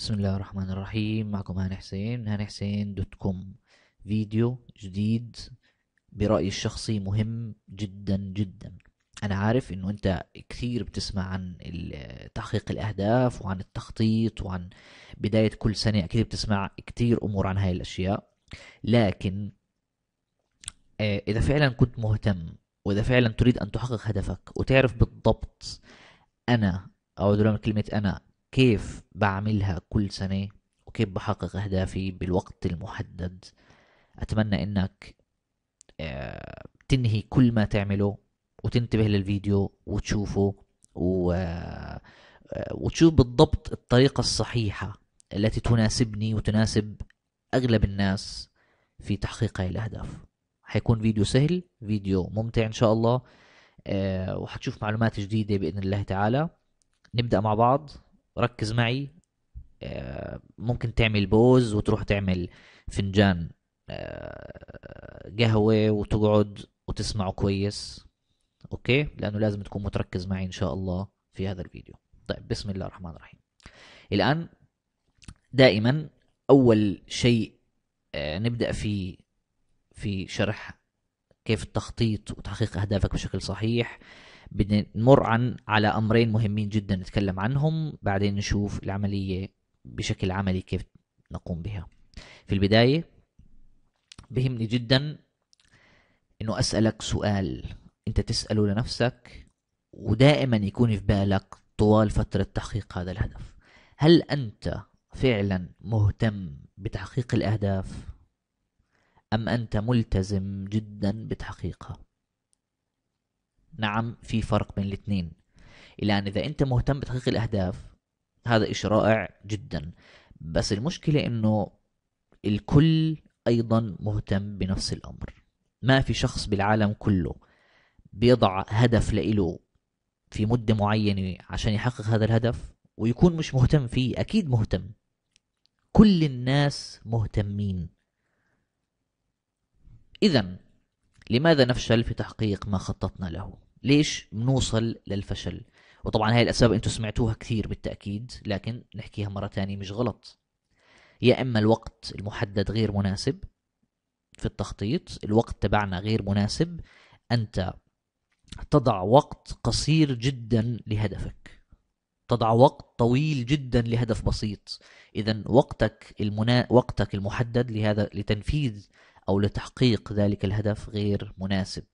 بسم الله الرحمن الرحيم معكم هاني حسين هاني حسين دوت كوم فيديو جديد برأيي الشخصي مهم جدا جدا أنا عارف إنه أنت كثير بتسمع عن تحقيق الأهداف وعن التخطيط وعن بداية كل سنة أكيد بتسمع كثير أمور عن هاي الأشياء لكن آه، إذا فعلا كنت مهتم وإذا فعلا تريد أن تحقق هدفك وتعرف بالضبط أنا أو دولة كلمة أنا كيف بعملها كل سنة وكيف بحقق أهدافي بالوقت المحدد أتمنى إنك آه، تنهي كل ما تعمله وتنتبه للفيديو وتشوفه و آه، وتشوف بالضبط الطريقة الصحيحة التي تناسبني وتناسب أغلب الناس في تحقيق هاي الأهداف حيكون فيديو سهل فيديو ممتع إن شاء الله آه، وحتشوف معلومات جديدة بإذن الله تعالى نبدأ مع بعض ركز معي آه، ممكن تعمل بوز وتروح تعمل فنجان آه، قهوة وتقعد وتسمعه كويس اوكي لانه لازم تكون متركز معي ان شاء الله في هذا الفيديو طيب بسم الله الرحمن الرحيم الان دائما اول شيء آه، نبدا فيه في شرح كيف التخطيط وتحقيق اهدافك بشكل صحيح بنمر عن على امرين مهمين جدا نتكلم عنهم بعدين نشوف العمليه بشكل عملي كيف نقوم بها في البدايه بهمني جدا انه اسالك سؤال انت تساله لنفسك ودائما يكون في بالك طوال فتره تحقيق هذا الهدف هل انت فعلا مهتم بتحقيق الاهداف ام انت ملتزم جدا بتحقيقها نعم في فرق بين الاثنين الى أن إذا أنت مهتم بتحقيق الأهداف هذا إشي رائع جدا بس المشكلة إنه الكل أيضا مهتم بنفس الأمر ما في شخص بالعالم كله بيضع هدف لإله في مدة معينة عشان يحقق هذا الهدف ويكون مش مهتم فيه أكيد مهتم كل الناس مهتمين إذا لماذا نفشل في تحقيق ما خططنا له؟ ليش بنوصل للفشل وطبعا هاي الاسباب انتم سمعتوها كثير بالتاكيد لكن نحكيها مره ثانيه مش غلط يا اما الوقت المحدد غير مناسب في التخطيط الوقت تبعنا غير مناسب انت تضع وقت قصير جدا لهدفك تضع وقت طويل جدا لهدف بسيط اذا وقتك المنا... وقتك المحدد لهذا لتنفيذ او لتحقيق ذلك الهدف غير مناسب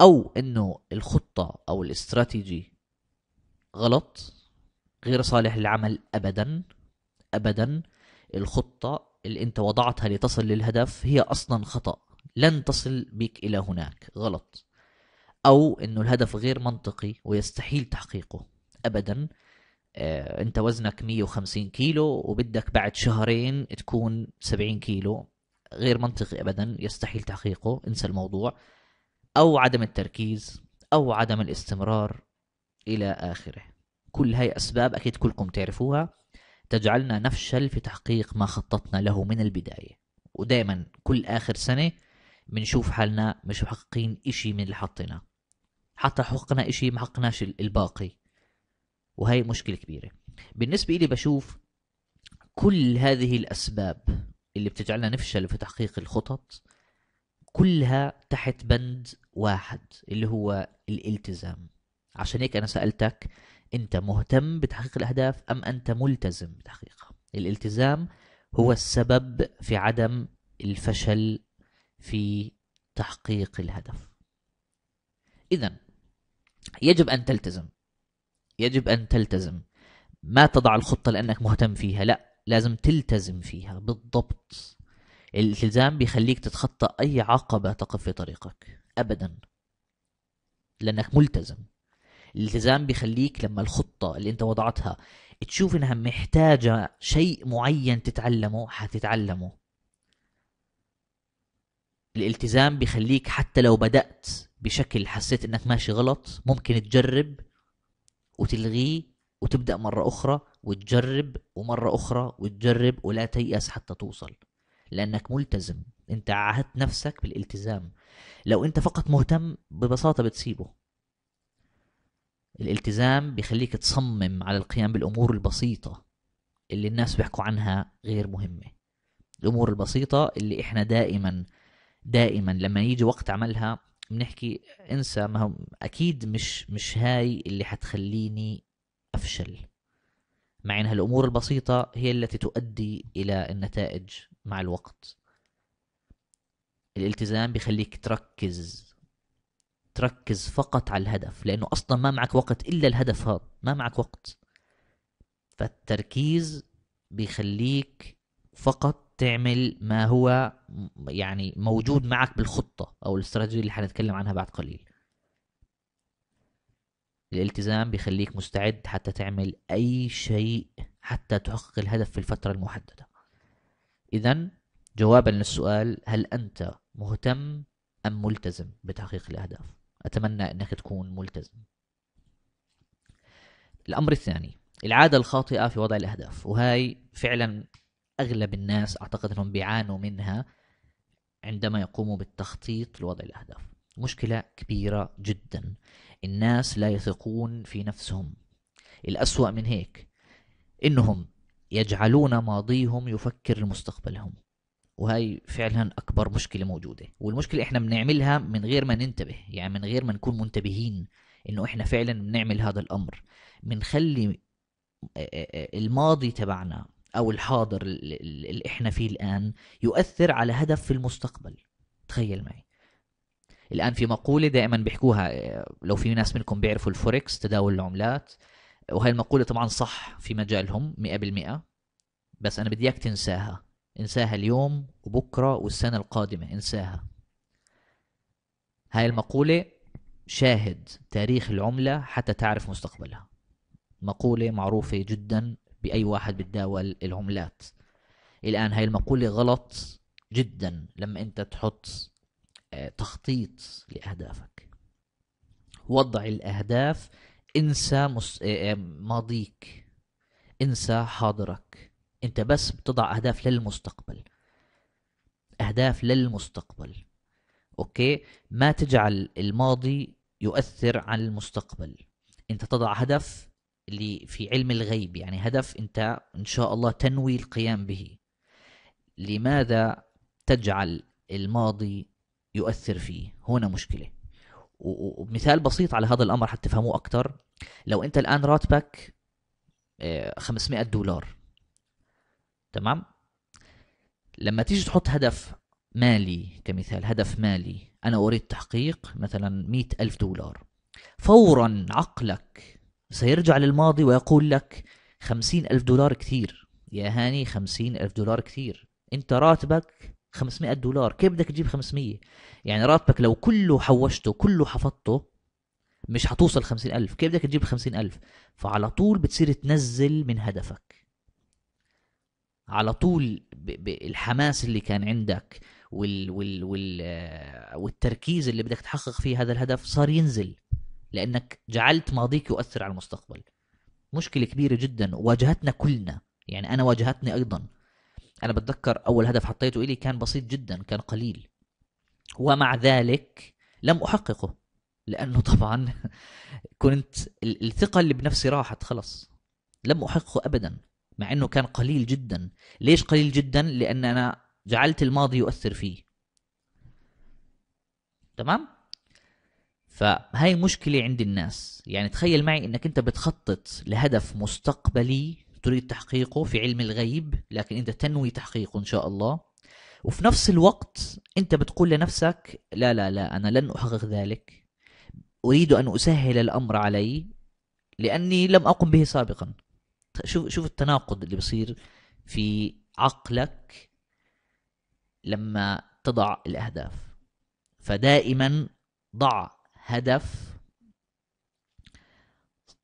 او انه الخطه او الاستراتيجي غلط غير صالح للعمل ابدا ابدا الخطه اللي انت وضعتها لتصل للهدف هي اصلا خطا لن تصل بك الى هناك غلط او انه الهدف غير منطقي ويستحيل تحقيقه ابدا آه، انت وزنك 150 كيلو وبدك بعد شهرين تكون 70 كيلو غير منطقي ابدا يستحيل تحقيقه انسى الموضوع أو عدم التركيز أو عدم الاستمرار إلى آخره كل هاي أسباب أكيد كلكم تعرفوها تجعلنا نفشل في تحقيق ما خططنا له من البداية ودائما كل آخر سنة بنشوف حالنا مش محققين إشي من اللي حطيناه حتى حققنا إشي ما حققناش الباقي وهي مشكلة كبيرة بالنسبة إلي بشوف كل هذه الأسباب اللي بتجعلنا نفشل في تحقيق الخطط كلها تحت بند واحد اللي هو الالتزام عشان هيك انا سالتك انت مهتم بتحقيق الاهداف ام انت ملتزم بتحقيقها الالتزام هو السبب في عدم الفشل في تحقيق الهدف اذا يجب ان تلتزم يجب ان تلتزم ما تضع الخطه لانك مهتم فيها لا لازم تلتزم فيها بالضبط الالتزام بيخليك تتخطى اي عقبه تقف في طريقك ابدا لانك ملتزم الالتزام بيخليك لما الخطه اللي انت وضعتها تشوف انها محتاجه شيء معين تتعلمه حتتعلمه الالتزام بيخليك حتى لو بدات بشكل حسيت انك ماشي غلط ممكن تجرب وتلغيه وتبدا مره اخرى وتجرب ومره اخرى وتجرب ولا تيأس حتى توصل لانك ملتزم انت عهدت نفسك بالالتزام لو انت فقط مهتم ببساطه بتسيبه الالتزام بيخليك تصمم على القيام بالامور البسيطه اللي الناس بيحكوا عنها غير مهمه الامور البسيطه اللي احنا دائما دائما لما يجي وقت عملها بنحكي انسى ما هم اكيد مش مش هاي اللي حتخليني افشل مع انها الامور البسيطه هي التي تؤدي الى النتائج مع الوقت الالتزام بيخليك تركز تركز فقط على الهدف لأنه أصلا ما معك وقت إلا الهدف هذا ما معك وقت فالتركيز بيخليك فقط تعمل ما هو يعني موجود معك بالخطة أو الاستراتيجية اللي حنتكلم عنها بعد قليل الالتزام بيخليك مستعد حتى تعمل أي شيء حتى تحقق الهدف في الفترة المحددة إذا جوابا للسؤال هل أنت مهتم أم ملتزم بتحقيق الأهداف؟ أتمنى أنك تكون ملتزم. الأمر الثاني العادة الخاطئة في وضع الأهداف وهي فعلا أغلب الناس أعتقد أنهم بيعانوا منها عندما يقوموا بالتخطيط لوضع الأهداف مشكلة كبيرة جدا الناس لا يثقون في نفسهم الأسوأ من هيك إنهم يجعلون ماضيهم يفكر مستقبلهم وهي فعلا اكبر مشكله موجوده والمشكله احنا بنعملها من غير ما ننتبه يعني من غير ما نكون منتبهين انه احنا فعلا بنعمل هذا الامر بنخلي الماضي تبعنا او الحاضر اللي احنا فيه الان يؤثر على هدف في المستقبل تخيل معي الان في مقوله دائما بيحكوها لو في ناس منكم بيعرفوا الفوركس تداول العملات وهي المقولة طبعا صح في مجالهم 100% بس أنا بدي إياك تنساها انساها اليوم وبكرة والسنة القادمة انساها هاي المقولة شاهد تاريخ العملة حتى تعرف مستقبلها مقولة معروفة جدا بأي واحد بتداول العملات الآن هاي المقولة غلط جدا لما أنت تحط آه، تخطيط لأهدافك وضع الأهداف انسى مص... آه، آه، ماضيك انسى حاضرك انت بس بتضع اهداف للمستقبل اهداف للمستقبل اوكي ما تجعل الماضي يؤثر على المستقبل انت تضع هدف اللي في علم الغيب يعني هدف انت ان شاء الله تنوي القيام به لماذا تجعل الماضي يؤثر فيه هنا مشكله ومثال بسيط على هذا الامر حتى تفهموه اكثر لو انت الان راتبك 500 آه، دولار تمام لما تيجي تحط هدف مالي كمثال هدف مالي أنا أريد تحقيق مثلا مئة ألف دولار فورا عقلك سيرجع للماضي ويقول لك خمسين ألف دولار كثير يا هاني خمسين ألف دولار كثير أنت راتبك 500 دولار كيف بدك تجيب 500 يعني راتبك لو كله حوشته كله حفظته مش هتوصل خمسين ألف كيف بدك تجيب خمسين ألف فعلى طول بتصير تنزل من هدفك على طول ب... ب... الحماس اللي كان عندك وال وال وال آه، والتركيز اللي بدك تحقق فيه هذا الهدف صار ينزل لانك جعلت ماضيك يؤثر على المستقبل مشكله كبيره جدا واجهتنا كلنا يعني انا واجهتني ايضا انا بتذكر اول هدف حطيته الي كان بسيط جدا كان قليل ومع ذلك لم احققه لانه طبعا كنت الثقه اللي بنفسي راحت خلص لم احققه ابدا مع انه كان قليل جدا ليش قليل جدا لان انا جعلت الماضي يؤثر فيه تمام فهاي مشكلة عند الناس يعني تخيل معي انك انت بتخطط لهدف مستقبلي تريد تحقيقه في علم الغيب لكن انت تنوي تحقيقه ان شاء الله وفي نفس الوقت انت بتقول لنفسك لا لا لا انا لن احقق ذلك أريد أن أسهل الأمر علي لأني لم أقم به سابقا شوف شوف التناقض اللي بصير في عقلك لما تضع الأهداف فدائما ضع هدف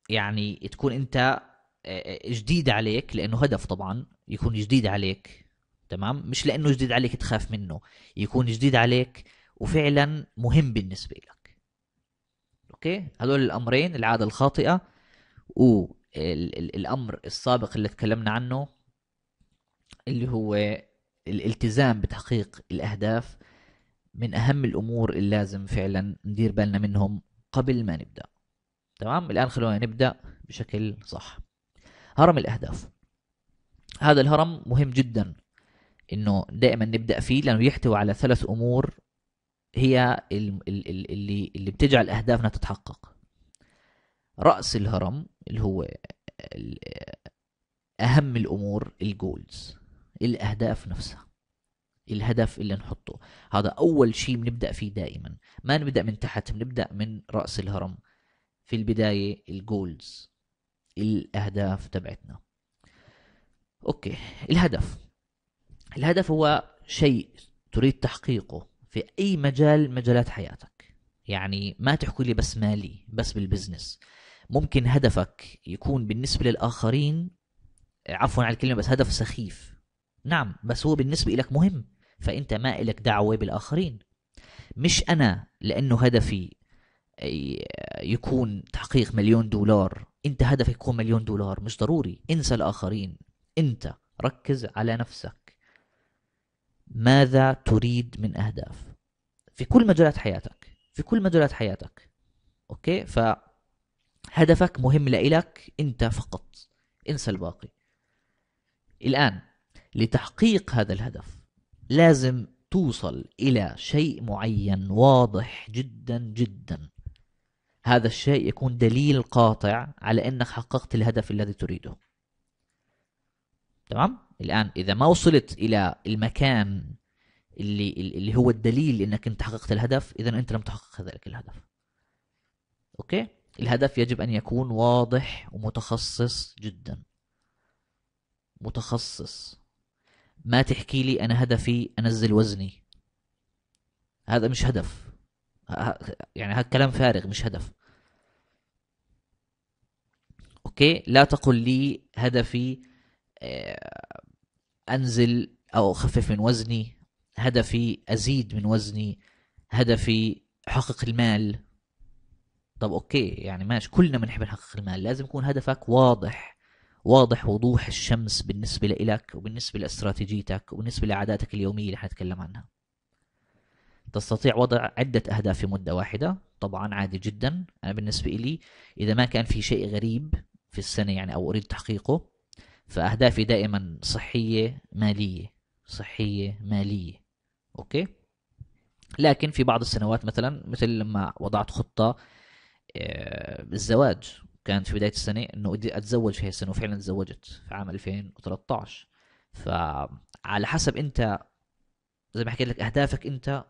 يعني تكون أنت آه، جديد عليك لأنه هدف طبعا يكون جديد عليك تمام مش لأنه جديد عليك تخاف منه يكون جديد عليك وفعلا مهم بالنسبة لك اوكي هذول الامرين العاده الخاطئه والامر السابق اللي تكلمنا عنه اللي هو الالتزام بتحقيق الاهداف من اهم الامور اللي لازم فعلا ندير بالنا منهم قبل ما نبدا تمام الان خلونا نبدا بشكل صح هرم الاهداف هذا الهرم مهم جدا انه دائما نبدا فيه لانه يحتوي على ثلاث امور هي اللي اللي بتجعل اهدافنا تتحقق راس الهرم اللي هو اهم الامور الجولز الاهداف نفسها الهدف اللي نحطه هذا اول شيء بنبدا فيه دائما ما نبدا من تحت بنبدا من راس الهرم في البدايه الجولز الاهداف تبعتنا اوكي الهدف الهدف هو شيء تريد تحقيقه في اي مجال مجالات حياتك يعني ما تحكوا لي بس مالي بس بالبزنس ممكن هدفك يكون بالنسبه للاخرين عفوا على الكلمه بس هدف سخيف نعم بس هو بالنسبه لك مهم فانت ما إلك دعوه بالاخرين مش انا لانه هدفي آه، يكون تحقيق مليون دولار انت هدفك يكون مليون دولار مش ضروري انسى الاخرين انت ركز على نفسك ماذا تريد من أهداف في كل مجالات حياتك في كل مجالات حياتك أوكي فهدفك مهم لإلك أنت فقط انسى الباقي الآن لتحقيق هذا الهدف لازم توصل إلى شيء معين واضح جدا جدا هذا الشيء يكون دليل قاطع على أنك حققت الهدف الذي تريده تمام؟ الآن إذا ما وصلت إلى المكان اللي اللي هو الدليل انك انت حققت الهدف اذا انت لم تحقق ذلك الهدف اوكي الهدف يجب ان يكون واضح ومتخصص جدا متخصص ما تحكي لي انا هدفي انزل وزني هذا مش هدف يعني هذا كلام فارغ مش هدف اوكي لا تقل لي هدفي آه، انزل او اخفف من وزني هدفي ازيد من وزني هدفي احقق المال طب اوكي يعني ماشي كلنا بنحب نحقق المال لازم يكون هدفك واضح واضح وضوح الشمس بالنسبة لإلك وبالنسبة لاستراتيجيتك وبالنسبة لعاداتك اليومية اللي حنتكلم عنها تستطيع وضع عدة أهداف في مدة واحدة طبعا عادي جدا أنا بالنسبة إلي إذا ما كان في شيء غريب في السنة يعني أو أريد تحقيقه فأهدافي دائما صحية مالية صحية مالية أوكي لكن في بعض السنوات مثلا مثل لما وضعت خطة آه، الزواج كانت في بداية السنة أنه بدي أتزوج هي السنة وفعلا تزوجت في عام 2013 فعلى حسب أنت زي ما حكيت لك أهدافك أنت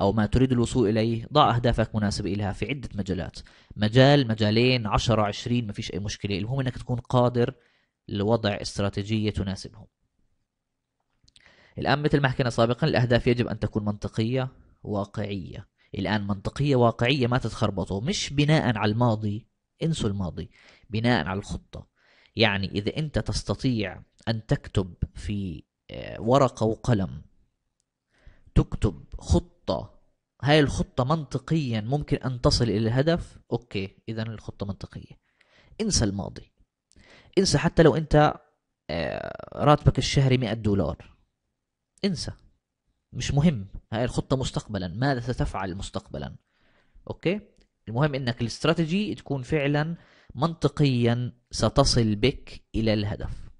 أو ما تريد الوصول إليه ضع أهدافك مناسبة إلها في عدة مجالات مجال مجالين 10 20 ما فيش أي مشكلة المهم أنك تكون قادر لوضع استراتيجية تناسبهم الآن مثل ما حكينا سابقا الأهداف يجب أن تكون منطقية واقعية الآن منطقية واقعية ما تتخربطوا مش بناء على الماضي انسوا الماضي بناء على الخطة يعني إذا أنت تستطيع أن تكتب في آه، ورقة وقلم تكتب خطة هاي الخطة منطقيا ممكن أن تصل إلى الهدف أوكي إذا الخطة منطقية انسى الماضي انسى حتى لو انت آه، راتبك الشهري 100 دولار انسى مش مهم هاي الخطة مستقبلا ماذا ستفعل مستقبلا اوكي المهم انك الاستراتيجي تكون فعلا منطقيا ستصل بك الى الهدف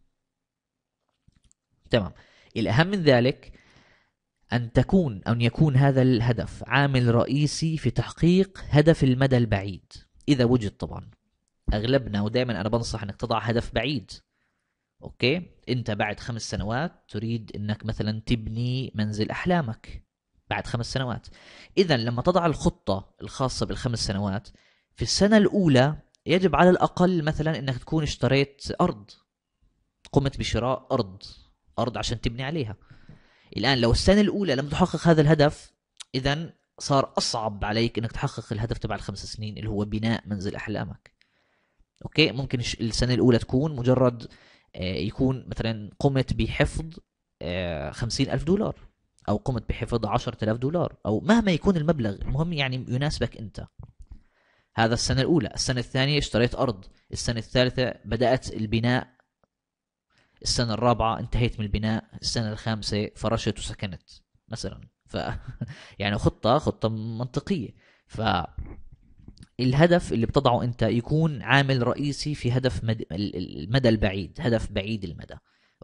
تمام الاهم من ذلك ان تكون ان يكون هذا الهدف عامل رئيسي في تحقيق هدف المدى البعيد اذا وجد طبعا اغلبنا ودائما انا بنصح انك تضع هدف بعيد اوكي انت بعد خمس سنوات تريد انك مثلا تبني منزل احلامك بعد خمس سنوات اذا لما تضع الخطه الخاصه بالخمس سنوات في السنه الاولى يجب على الاقل مثلا انك تكون اشتريت ارض قمت بشراء ارض ارض عشان تبني عليها الان لو السنه الاولى لم تحقق هذا الهدف اذا صار اصعب عليك انك تحقق الهدف تبع الخمس سنين اللي هو بناء منزل احلامك اوكي ممكن السنه الاولى تكون مجرد آه، يكون مثلا قمت بحفظ آه، خمسين ألف دولار أو قمت بحفظ عشرة ألاف دولار أو مهما يكون المبلغ المهم يعني يناسبك أنت هذا السنة الأولى السنة الثانية اشتريت أرض السنة الثالثة بدأت البناء السنة الرابعة انتهيت من البناء السنة الخامسة فرشت وسكنت مثلا ف يعني خطة خطة منطقية ف الهدف اللي بتضعه انت يكون عامل رئيسي في هدف مد... المدى البعيد هدف بعيد المدى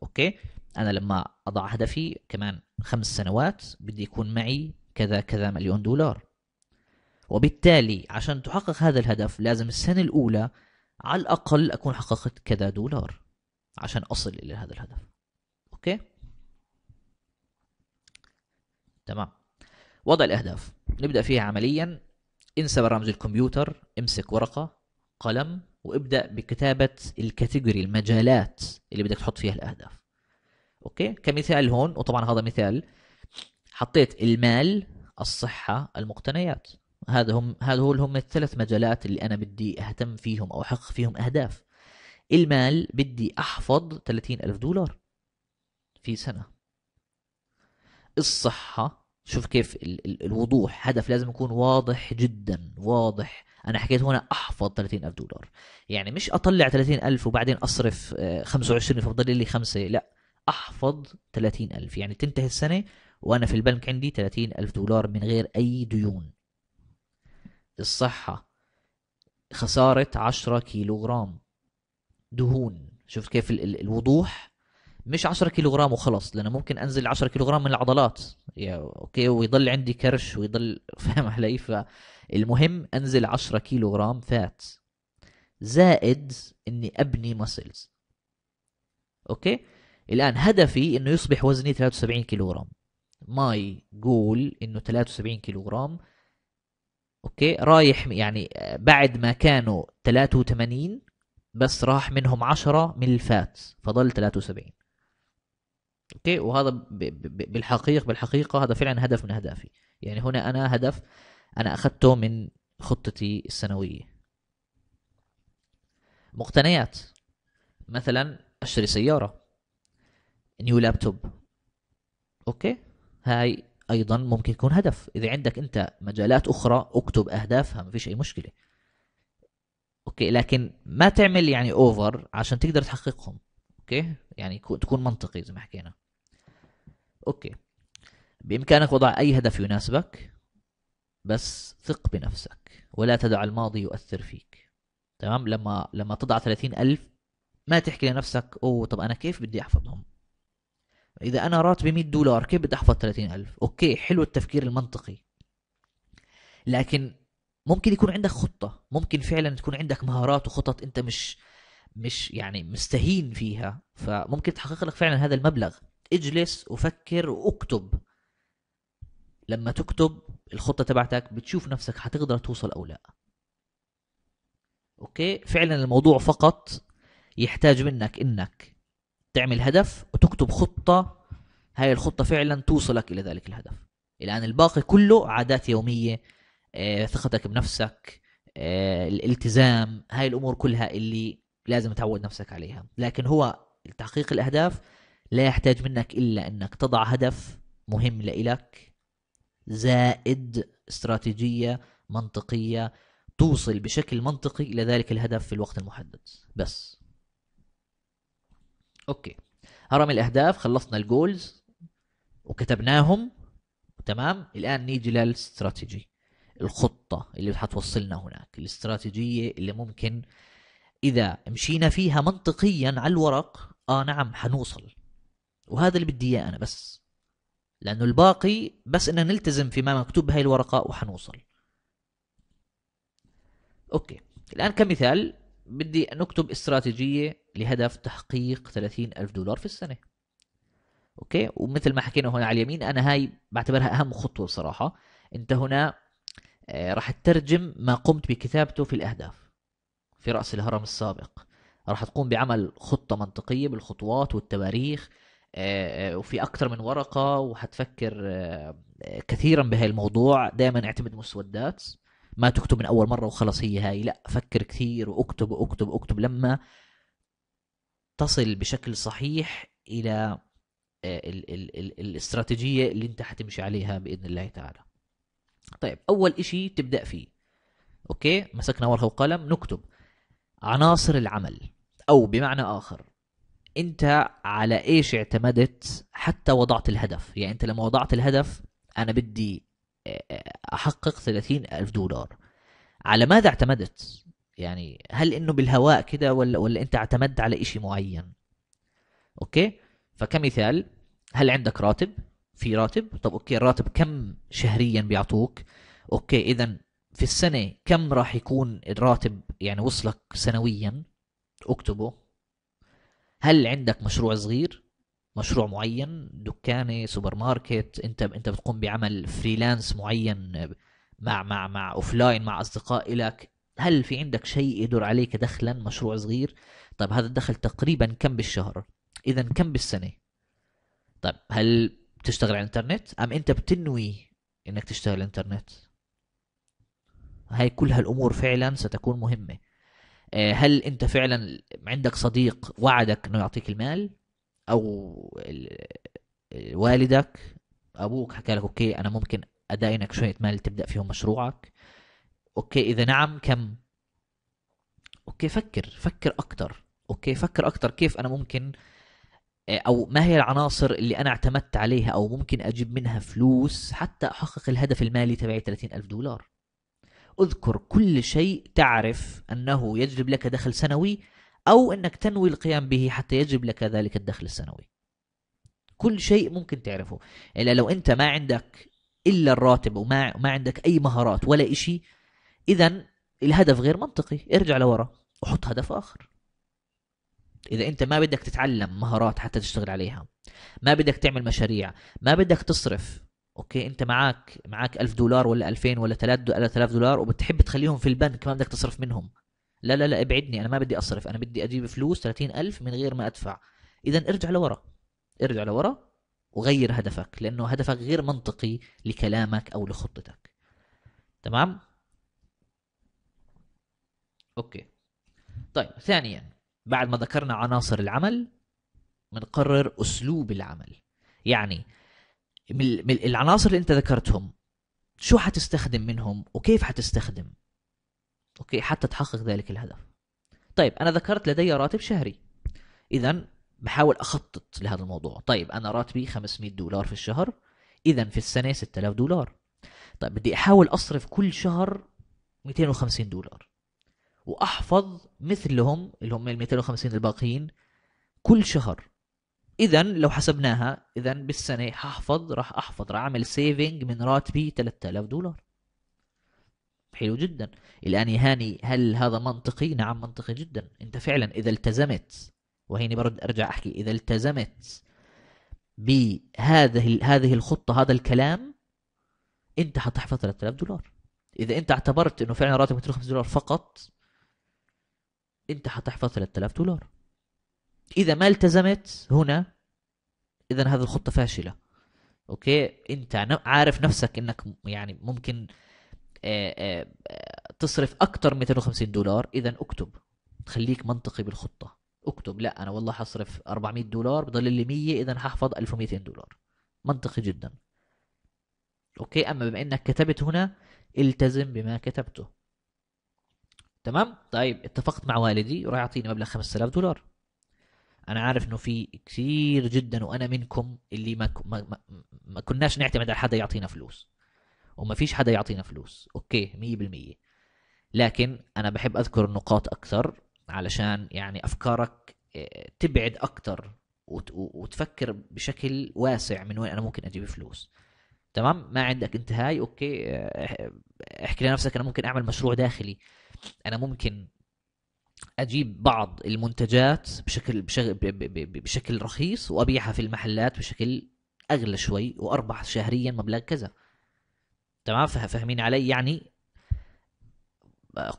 اوكي انا لما اضع هدفي كمان خمس سنوات بدي يكون معي كذا كذا مليون دولار وبالتالي عشان تحقق هذا الهدف لازم السنة الأولى على الأقل أكون حققت كذا دولار عشان أصل إلى هذا الهدف أوكي تمام وضع الأهداف نبدأ فيها عمليا انسى برامج الكمبيوتر امسك ورقة قلم وابدأ بكتابة الكاتيجوري المجالات اللي بدك تحط فيها الأهداف أوكي كمثال هون وطبعا هذا مثال حطيت المال الصحة المقتنيات هذا هم هذول هم الثلاث مجالات اللي أنا بدي أهتم فيهم أو أحقق فيهم أهداف المال بدي أحفظ 30 ألف دولار في سنة الصحة شوف كيف ال ال الوضوح هدف لازم يكون واضح جدا واضح انا حكيت هنا احفظ 30000 دولار يعني مش اطلع 30000 وبعدين اصرف 25 آه، فبضل لي خمسه لا احفظ 30000 يعني تنتهي السنه وانا في البنك عندي 30000 دولار من غير اي ديون الصحه خساره 10 كيلوغرام دهون شوف كيف ال ال الوضوح مش 10 كيلوغرام وخلص لانه ممكن انزل 10 كيلوغرام من العضلات يعني اوكي ويضل عندي كرش ويضل فاهم علي فالمهم انزل 10 كيلوغرام فات زائد اني ابني ماسلز اوكي الان هدفي انه يصبح وزني 73 كيلوغرام ماي جول انه 73 كيلوغرام اوكي رايح يعني بعد ما كانوا 83 بس راح منهم 10 من الفات فضل 73 اوكي وهذا بالحقيقه بالحقيقه هذا فعلا هدف من اهدافي يعني هنا انا هدف انا اخذته من خطتي السنويه مقتنيات مثلا اشتري سياره نيو لابتوب اوكي هاي ايضا ممكن يكون هدف اذا عندك انت مجالات اخرى اكتب اهدافها ما فيش اي مشكله اوكي لكن ما تعمل يعني اوفر عشان تقدر تحققهم اوكي يعني تكون منطقي زي ما حكينا اوكي بامكانك وضع اي هدف يناسبك بس ثق بنفسك ولا تدع الماضي يؤثر فيك تمام لما لما تضع 30000 ما تحكي لنفسك اوه طب انا كيف بدي احفظهم اذا انا راتبي 100 دولار كيف بدي احفظ 30000 اوكي حلو التفكير المنطقي لكن ممكن يكون عندك خطه ممكن فعلا تكون عندك مهارات وخطط انت مش مش يعني مستهين فيها فممكن تحقق لك فعلا هذا المبلغ اجلس وفكر واكتب لما تكتب الخطه تبعتك بتشوف نفسك حتقدر توصل او لا اوكي فعلا الموضوع فقط يحتاج منك انك تعمل هدف وتكتب خطه هاي الخطه فعلا توصلك الى ذلك الهدف الان الباقي كله عادات يوميه آه، ثقتك بنفسك آه، الالتزام هاي الامور كلها اللي لازم تعود نفسك عليها لكن هو تحقيق الاهداف لا يحتاج منك إلا أنك تضع هدف مهم لإلك زائد استراتيجية منطقية توصل بشكل منطقي إلى ذلك الهدف في الوقت المحدد بس أوكي هرم الأهداف خلصنا الجولز وكتبناهم تمام الآن نيجي للاستراتيجي الخطة اللي حتوصلنا هناك الاستراتيجية اللي ممكن إذا مشينا فيها منطقيا على الورق آه نعم حنوصل وهذا اللي بدي اياه انا بس لانه الباقي بس ان نلتزم فيما مكتوب بهاي الورقه وحنوصل اوكي الان كمثال بدي نكتب استراتيجيه لهدف تحقيق 30 ألف دولار في السنه اوكي ومثل ما حكينا هنا على اليمين انا هاي بعتبرها اهم خطوه بصراحه انت هنا آه، راح تترجم ما قمت بكتابته في الاهداف في راس الهرم السابق راح تقوم بعمل خطه منطقيه بالخطوات والتواريخ آه، آه، وفي اكثر من ورقه وحتفكر آه، كثيرا بهالموضوع الموضوع دائما اعتمد مسودات ما تكتب من اول مره وخلص هي هاي لا فكر كثير واكتب واكتب واكتب لما تصل بشكل صحيح الى ال ال ال الاستراتيجيه اللي انت حتمشي عليها باذن الله تعالى طيب اول إشي تبدا فيه اوكي مسكنا ورقه وقلم نكتب عناصر العمل او بمعنى اخر انت على ايش اعتمدت حتى وضعت الهدف يعني انت لما وضعت الهدف انا بدي آه، آه، احقق ثلاثين الف دولار على ماذا اعتمدت يعني هل انه بالهواء كده ولا ولا انت اعتمدت على شيء معين اوكي فكمثال هل عندك راتب في راتب طب اوكي الراتب كم شهريا بيعطوك اوكي اذا في السنه كم راح يكون الراتب يعني وصلك سنويا اكتبه هل عندك مشروع صغير مشروع معين دكانه سوبر ماركت انت انت بتقوم بعمل فريلانس معين مع مع مع اوفلاين مع اصدقاء لك هل في عندك شيء يدور عليك دخلا مشروع صغير طيب هذا الدخل تقريبا كم بالشهر اذا كم بالسنه طيب هل بتشتغل على الانترنت ام انت بتنوي انك تشتغل على الانترنت هاي كل هالامور فعلا ستكون مهمه آه، هل انت فعلا عندك صديق وعدك انه يعطيك المال او والدك ابوك حكى لك اوكي انا ممكن اداينك شويه مال تبدا فيهم مشروعك اوكي اذا نعم كم اوكي فكر فكر اكثر اوكي فكر اكثر كيف انا ممكن آه، او ما هي العناصر اللي انا اعتمدت عليها او ممكن اجيب منها فلوس حتى احقق الهدف المالي تبعي 30000 دولار اذكر كل شيء تعرف أنه يجلب لك دخل سنوي أو أنك تنوي القيام به حتى يجلب لك ذلك الدخل السنوي كل شيء ممكن تعرفه إلا لو أنت ما عندك إلا الراتب وما ما عندك أي مهارات ولا شيء إذا الهدف غير منطقي ارجع لورا وحط هدف آخر إذا أنت ما بدك تتعلم مهارات حتى تشتغل عليها ما بدك تعمل مشاريع ما بدك تصرف اوكي انت معاك معاك 1000 دولار ولا 2000 ولا 3000 دولار وبتحب تخليهم في البنك ما بدك تصرف منهم لا لا لا ابعدني انا ما بدي اصرف انا بدي اجيب فلوس 30000 من غير ما ادفع اذا ارجع لورا ارجع لورا وغير هدفك لانه هدفك غير منطقي لكلامك او لخطتك تمام اوكي طيب ثانيا بعد ما ذكرنا عناصر العمل بنقرر اسلوب العمل يعني من العناصر اللي انت ذكرتهم شو حتستخدم منهم وكيف حتستخدم اوكي حتى تحقق ذلك الهدف طيب انا ذكرت لدي راتب شهري اذا بحاول اخطط لهذا الموضوع طيب انا راتبي 500 دولار في الشهر اذا في السنه 6000 دولار طيب بدي احاول اصرف كل شهر 250 دولار واحفظ مثلهم اللي هم ال 250 الباقيين كل شهر اذا لو حسبناها اذا بالسنه هحفظ راح احفظ راح اعمل سيفنج من راتبي 3000 دولار حلو جدا الان يا هاني هل هذا منطقي نعم منطقي جدا انت فعلا اذا التزمت وهيني برد ارجع احكي اذا التزمت بهذه هذه الخطه هذا الكلام انت حتحفظ 3000 دولار اذا انت اعتبرت انه فعلا راتبك 5 دولار فقط انت حتحفظ 3000 دولار اذا ما التزمت هنا اذا هذه الخطه فاشله اوكي انت عارف نفسك انك يعني ممكن آه، آه، تصرف اكثر من 250 دولار اذا اكتب خليك منطقي بالخطه اكتب لا انا والله حصرف 400 دولار بضل لي 100 اذا ححفظ 1200 دولار منطقي جدا اوكي اما بما انك كتبت هنا التزم بما كتبته تمام طيب اتفقت مع والدي وراح يعطيني مبلغ 5000 دولار انا عارف انه في كثير جدا وانا منكم اللي ما, ما, ما كناش نعتمد على حدا يعطينا فلوس وما فيش حدا يعطينا فلوس اوكي مية بالمية لكن انا بحب اذكر النقاط اكثر علشان يعني افكارك آه، تبعد اكثر وتفكر بشكل واسع من وين انا ممكن اجيب فلوس تمام ما عندك انتهاي اوكي آه، احكي لنفسك انا ممكن اعمل مشروع داخلي انا ممكن اجيب بعض المنتجات بشكل بشكل, بشكل رخيص وابيعها في المحلات بشكل اغلى شوي واربح شهريا مبلغ كذا تمام فاهمين علي يعني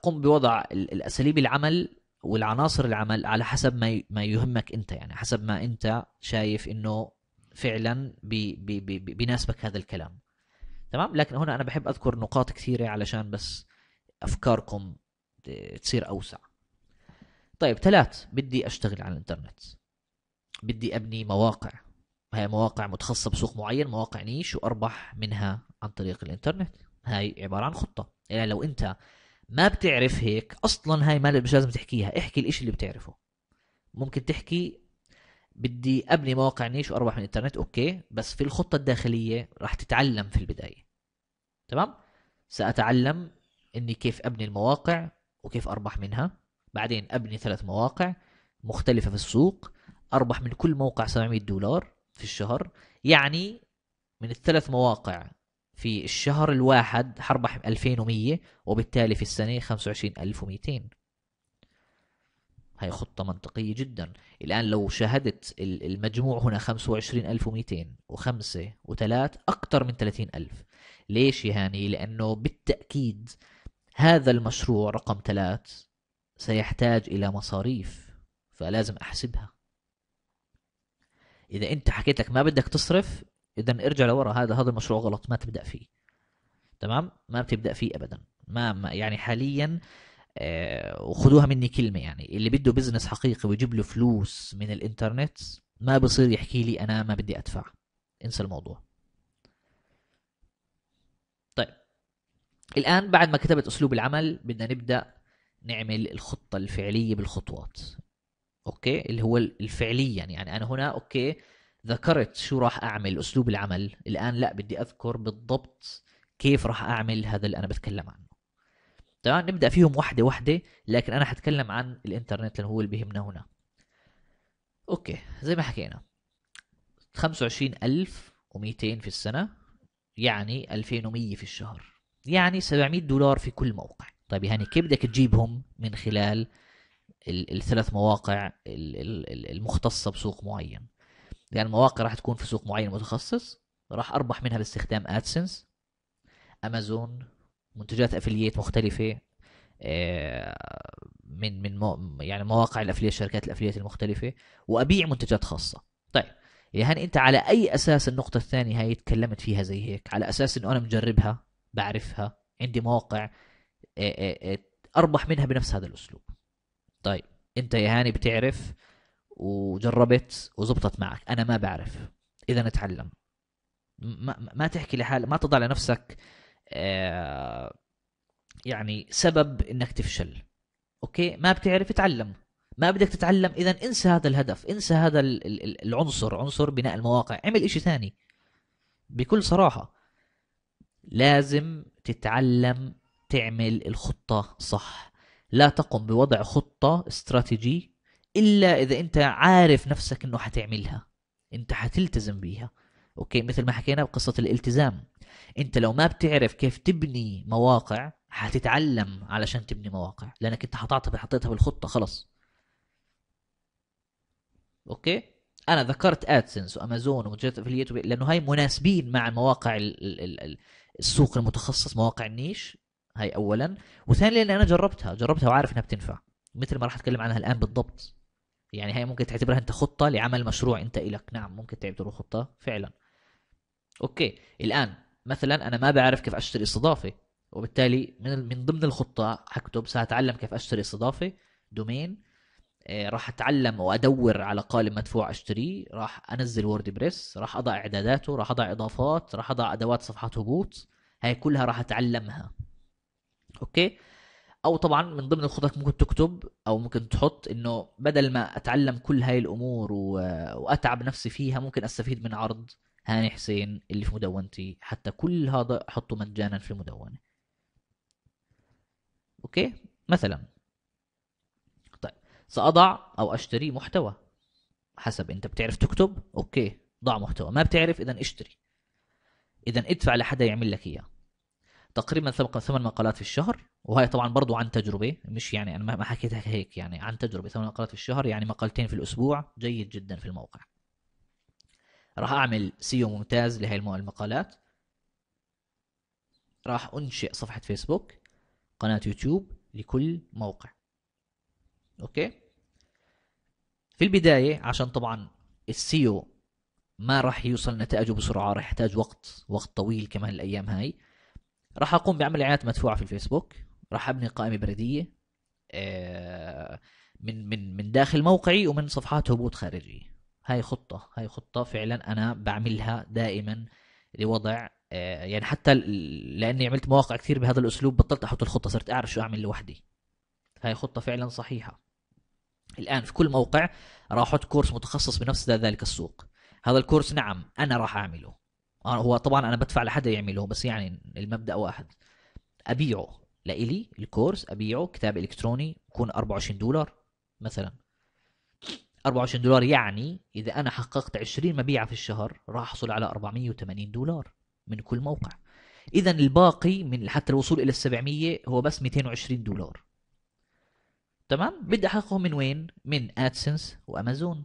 قم بوضع الاساليب العمل والعناصر العمل على حسب ما ما يهمك انت يعني حسب ما انت شايف انه فعلا بيناسبك هذا الكلام تمام لكن هنا انا بحب اذكر نقاط كثيره علشان بس افكاركم تصير اوسع طيب ثلاث بدي اشتغل على الانترنت بدي ابني مواقع هاي مواقع متخصصه بسوق معين مواقع نيش واربح منها عن طريق الانترنت هاي عباره عن خطه يعني لو انت ما بتعرف هيك اصلا هاي ما مش لازم تحكيها احكي الاشي اللي بتعرفه ممكن تحكي بدي ابني مواقع نيش واربح من الانترنت اوكي بس في الخطه الداخليه راح تتعلم في البدايه تمام ساتعلم اني كيف ابني المواقع وكيف اربح منها بعدين ابني ثلاث مواقع مختلفه في السوق اربح من كل موقع 700 دولار في الشهر يعني من الثلاث مواقع في الشهر الواحد حربح 2100 وبالتالي في السنه 25200 هاي خطة منطقية جدا الآن لو شاهدت المجموع هنا 25200 و5 و3 أكثر من 30000 ليش يا هاني؟ لأنه بالتأكيد هذا المشروع رقم 3 سيحتاج إلى مصاريف فلازم أحسبها إذا أنت حكيت لك ما بدك تصرف إذا ارجع لورا هذا هذا المشروع غلط ما تبدأ فيه تمام ما بتبدأ فيه أبدا ما يعني حاليا آه، وخذوها مني كلمه يعني اللي بده بزنس حقيقي ويجيب له فلوس من الانترنت ما بصير يحكي لي انا ما بدي ادفع انسى الموضوع طيب الان بعد ما كتبت اسلوب العمل بدنا نبدا نعمل الخطه الفعليه بالخطوات اوكي اللي هو الفعليا يعني, يعني انا هنا اوكي ذكرت شو راح اعمل اسلوب العمل الان لا بدي اذكر بالضبط كيف راح اعمل هذا اللي انا بتكلم عنه تمام نبدا فيهم واحده واحده لكن انا حتكلم عن الانترنت لانه هو اللي بيهمنا هنا اوكي زي ما حكينا 25200 في السنه يعني 2100 في الشهر يعني 700 دولار في كل موقع طيب يعني كيف بدك تجيبهم من خلال الثلاث مواقع المختصه بسوق معين يعني المواقع راح تكون في سوق معين متخصص راح اربح منها باستخدام ادسنس امازون منتجات افلييت مختلفه آه، من من يعني مواقع الافلييت شركات الافلييت المختلفه وابيع منتجات خاصه طيب يعني انت على اي اساس النقطه الثانيه هاي تكلمت فيها زي هيك على اساس انه انا مجربها بعرفها عندي مواقع إيه، إيه، إيه، اربح منها بنفس هذا الاسلوب طيب انت يا هاني بتعرف وجربت وزبطت معك انا ما بعرف اذا اتعلم ما, ما تحكي لحالك ما تضع لنفسك آه، يعني سبب انك تفشل اوكي ما بتعرف اتعلم ما بدك تتعلم اذا انسى هذا الهدف انسى هذا العنصر عنصر بناء المواقع اعمل شيء ثاني بكل صراحه لازم تتعلم تعمل الخطة صح لا تقم بوضع خطة استراتيجي إلا إذا أنت عارف نفسك أنه حتعملها أنت حتلتزم بيها أوكي مثل ما حكينا بقصة الالتزام أنت لو ما بتعرف كيف تبني مواقع حتتعلم علشان تبني مواقع لأنك أنت حطيتها حطيتها بالخطة خلص أوكي انا ذكرت ادسنس وامازون ومنتجات افليت لانه هاي مناسبين مع المواقع السوق المتخصص مواقع النيش هاي اولا وثانيا لاني انا جربتها جربتها وعارف انها بتنفع مثل ما راح اتكلم عنها الان بالضبط يعني هاي ممكن تعتبرها انت خطه لعمل مشروع انت الك نعم ممكن تعتبره خطه فعلا اوكي الان مثلا انا ما بعرف كيف اشتري استضافه وبالتالي من من ضمن الخطه حكتب ساتعلم كيف اشتري استضافه دومين آه، راح اتعلم وادور على قالب مدفوع اشتريه راح انزل وورد بريس راح اضع اعداداته راح اضع اضافات راح اضع ادوات صفحات هبوط هاي كلها راح اتعلمها اوكي او طبعا من ضمن الخطط ممكن تكتب او ممكن تحط انه بدل ما اتعلم كل هاي الامور و... واتعب نفسي فيها ممكن استفيد من عرض هاني حسين اللي في مدونتي حتى كل هذا احطه مجانا في المدونه اوكي مثلا طيب ساضع او اشتري محتوى حسب انت بتعرف تكتب اوكي ضع محتوى ما بتعرف اذا اشتري اذا ادفع لحدا يعمل لك اياه تقريبا ثمان مقالات في الشهر وهي طبعا برضو عن تجربه مش يعني انا ما حكيتها هيك يعني عن تجربه ثمان مقالات في الشهر يعني مقالتين في الاسبوع جيد جدا في الموقع راح اعمل سيو ممتاز لهي المقالات راح انشئ صفحه فيسبوك قناه يوتيوب لكل موقع اوكي في البدايه عشان طبعا السيو ما راح يوصل نتائجه بسرعه راح يحتاج وقت وقت طويل كمان الايام هاي راح اقوم بعمل اعلانات مدفوعه في الفيسبوك راح ابني قائمه بريديه آه، من من من داخل موقعي ومن صفحات هبوط خارجيه هاي خطه هاي خطه فعلا انا بعملها دائما لوضع آه، يعني حتى لاني عملت مواقع كثير بهذا الاسلوب بطلت احط الخطه صرت اعرف شو اعمل لوحدي هاي خطه فعلا صحيحه الان في كل موقع راح احط كورس متخصص بنفس ذلك السوق هذا الكورس نعم انا راح اعمله هو طبعا انا بدفع لحدا يعمله بس يعني المبدا واحد ابيعه لإلي الكورس ابيعه كتاب الكتروني يكون 24 دولار مثلا 24 دولار يعني اذا انا حققت 20 مبيعه في الشهر راح احصل على 480 دولار من كل موقع اذا الباقي من حتى الوصول الى ال 700 هو بس 220 دولار تمام بدي احققهم من وين من ادسنس وامازون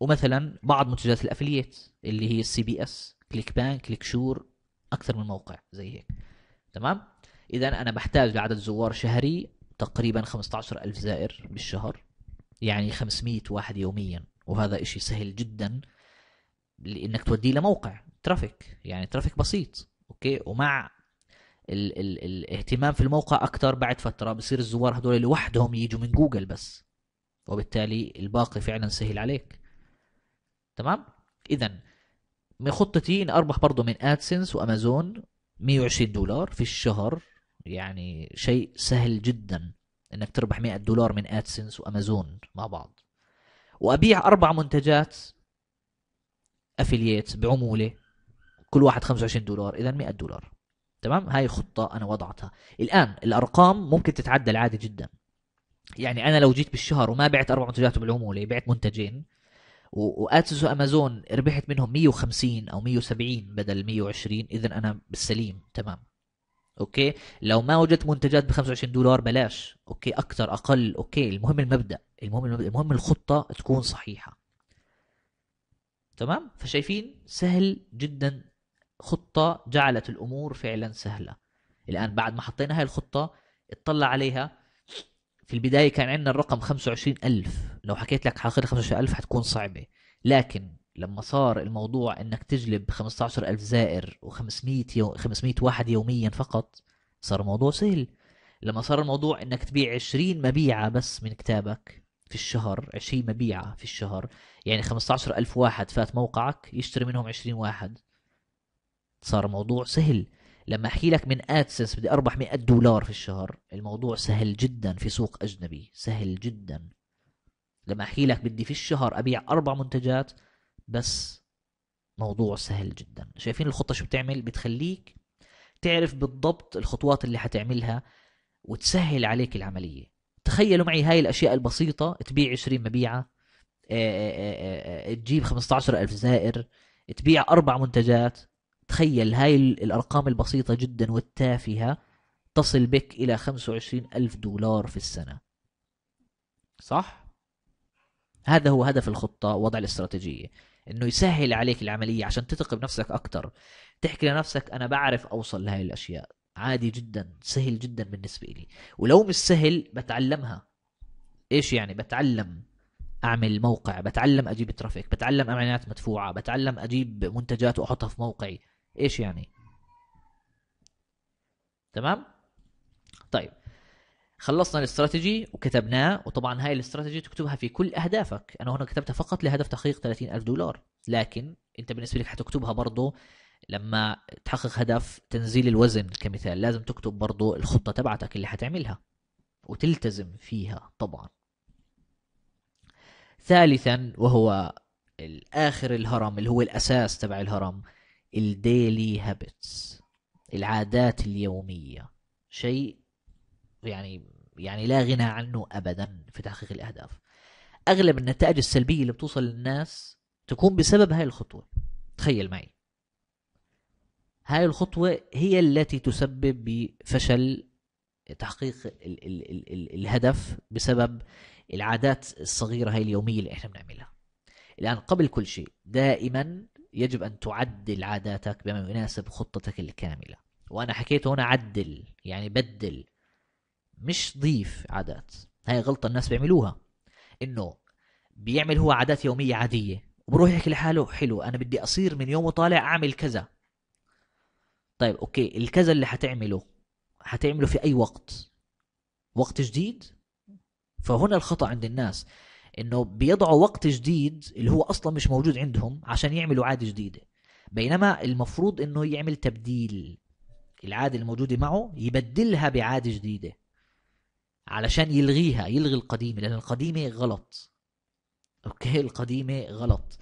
ومثلا بعض منتجات الافلييت اللي هي السي بي اس كليك بانك كليك شور اكثر من موقع زي هيك تمام اذا انا بحتاج لعدد زوار شهري تقريبا 15000 زائر بالشهر يعني 500 واحد يوميا وهذا إشي سهل جدا لانك توديه لموقع ترافيك يعني ترافيك بسيط اوكي ومع ال ال الاهتمام في الموقع اكثر بعد فتره بصير الزوار هذول لوحدهم يجوا من جوجل بس وبالتالي الباقي فعلا سهل عليك تمام اذا من خطتي اني اربح برضه من ادسنس وامازون 120 دولار في الشهر يعني شيء سهل جدا انك تربح 100 دولار من ادسنس وامازون مع بعض وابيع اربع منتجات افلييت بعموله كل واحد 25 دولار اذا 100 دولار تمام هاي خطه انا وضعتها الان الارقام ممكن تتعدل عادي جدا يعني انا لو جيت بالشهر وما بعت اربع منتجات بالعموله بعت منتجين واتسوس وامازون ربحت منهم 150 او 170 بدل 120 اذا انا بالسليم تمام اوكي لو ما وجدت منتجات ب 25 دولار بلاش اوكي اكثر اقل اوكي المهم المبدا المهم المبدأ. المهم الخطه تكون صحيحه تمام فشايفين سهل جدا خطه جعلت الامور فعلا سهله الان بعد ما حطينا هاي الخطه اطلع عليها في البداية كان عندنا الرقم 25000 لو حكيت لك 25 25000 حتكون صعبة لكن لما صار الموضوع انك تجلب 15000 زائر و500 يو... 500 واحد يوميا فقط صار الموضوع سهل لما صار الموضوع انك تبيع 20 مبيعة بس من كتابك في الشهر 20 مبيعة في الشهر يعني 15000 واحد فات موقعك يشتري منهم 20 واحد صار الموضوع سهل لما احكي لك من ادسنس بدي اربح 100 دولار في الشهر الموضوع سهل جدا في سوق اجنبي سهل جدا لما احكي لك بدي في الشهر ابيع اربع منتجات بس موضوع سهل جدا شايفين الخطه شو بتعمل بتخليك تعرف بالضبط الخطوات اللي حتعملها وتسهل عليك العمليه تخيلوا معي هاي الاشياء البسيطه تبيع 20 مبيعه آه، آه، آه، تجيب 15000 زائر تبيع اربع منتجات تخيل هاي الأرقام البسيطة جدا والتافهة تصل بك إلى 25 ألف دولار في السنة صح؟ هذا هو هدف الخطة وضع الاستراتيجية انه يسهل عليك العملية عشان تثق بنفسك اكثر تحكي لنفسك انا بعرف اوصل لهي الاشياء عادي جدا سهل جدا بالنسبة لي ولو مش سهل بتعلمها ايش يعني بتعلم اعمل موقع بتعلم اجيب ترافيك بتعلم اعلانات مدفوعه بتعلم اجيب منتجات واحطها في موقعي ايش يعني تمام طيب خلصنا الاستراتيجي وكتبناه وطبعا هاي الاستراتيجي تكتبها في كل اهدافك انا هنا كتبتها فقط لهدف تحقيق 30 ألف دولار لكن انت بالنسبه لك حتكتبها برضه لما تحقق هدف تنزيل الوزن كمثال لازم تكتب برضه الخطه تبعتك اللي حتعملها وتلتزم فيها طبعا ثالثا وهو اخر الهرم اللي هو الاساس تبع الهرم الديلي هابتس العادات اليومية شيء يعني يعني لا غنى عنه أبدا في تحقيق الأهداف أغلب النتائج السلبية اللي بتوصل للناس تكون بسبب هاي الخطوة تخيل معي هاي الخطوة هي التي تسبب بفشل تحقيق ال ال ال ال الهدف بسبب العادات الصغيرة هاي اليومية اللي احنا بنعملها الآن قبل كل شيء دائما يجب أن تعدل عاداتك بما يناسب خطتك الكاملة وأنا حكيت هنا عدل يعني بدل مش ضيف عادات هاي غلطة الناس بيعملوها إنه بيعمل هو عادات يومية عادية وبروح يحكي لحاله حلو أنا بدي أصير من يوم وطالع أعمل كذا طيب أوكي الكذا اللي حتعمله حتعمله في أي وقت وقت جديد فهنا الخطأ عند الناس انه بيضعوا وقت جديد اللي هو اصلا مش موجود عندهم عشان يعملوا عاده جديده بينما المفروض انه يعمل تبديل العاده الموجوده معه يبدلها بعاده جديده علشان يلغيها يلغي القديمه لان القديمه غلط اوكي القديمه غلط